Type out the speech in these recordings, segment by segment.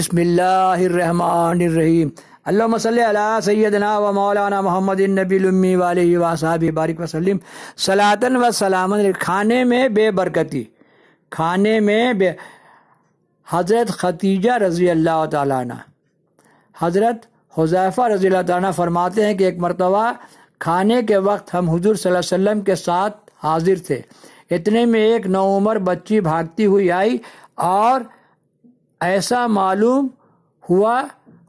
सल्ली अला सैदना व मौलाना मोहम्मद नबीमी व सहाबी बारिक सल्लम सलातन व सलाम खाने में बेबरकती खाने में बे हज़रत खतीजा रज़ी अल्लाह ताली हज़रत हुजैफ़ा रज़ी अल्लाह फरमाते हैं कि एक मरतबा खाने के वक्त हम हुजूर सल्लल्लाहु अलैहि वसल्लम के साथ हाजिर थे इतने में एक नौमर बच्ची भागती हुई आई और ऐसा मालूम हुआ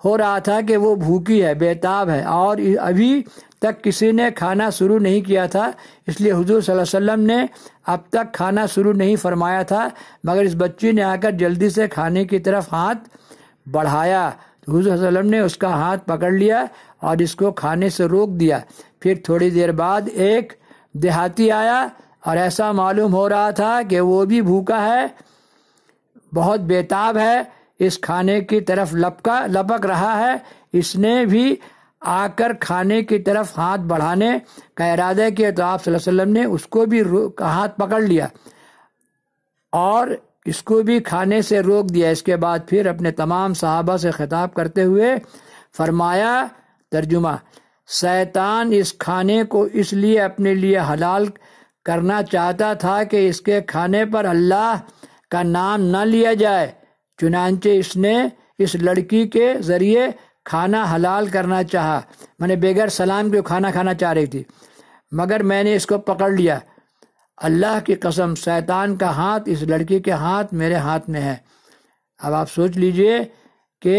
हो रहा था कि वो भूखी है बेताब है और अभी तक किसी ने खाना शुरू नहीं किया था इसलिए हुजूर सल्लल्लाहु अलैहि वसल्लम ने अब तक खाना शुरू नहीं फरमाया था मगर इस बच्ची ने आकर जल्दी से खाने की तरफ हाथ बढ़ाया तो हुजूर वसल्लम ने उसका हाथ पकड़ लिया और इसको खाने से रोक दिया फिर थोड़ी देर बाद एक देहाती आया और ऐसा मालूम हो रहा था कि वो भी भूखा है बहुत बेताब है इस खाने की तरफ लपका लपक रहा है इसने भी आकर खाने की तरफ हाथ बढ़ाने का इरादा किया तो आप वसल्लम ने उसको भी हाथ पकड़ लिया और इसको भी खाने से रोक दिया इसके बाद फिर अपने तमाम सहाबा से खिताब करते हुए फरमाया तर्जुमा शैतान इस खाने को इसलिए अपने लिए हलाल करना चाहता था कि इसके खाने पर अल्लाह का नाम न लिया जाए चुनानचे इसने इस लड़की के ज़रिए खाना हलाल करना चाहा मैंने बगैर सलाम के खाना खाना चाह रही थी मगर मैंने इसको पकड़ लिया अल्लाह की कसम शैतान का हाथ इस लड़की के हाथ मेरे हाथ में है अब आप सोच लीजिए कि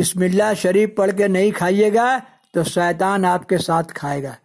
बिस्मिल्लाह शरीफ पढ़ के नहीं खाइएगा तो शैतान आपके साथ खाएगा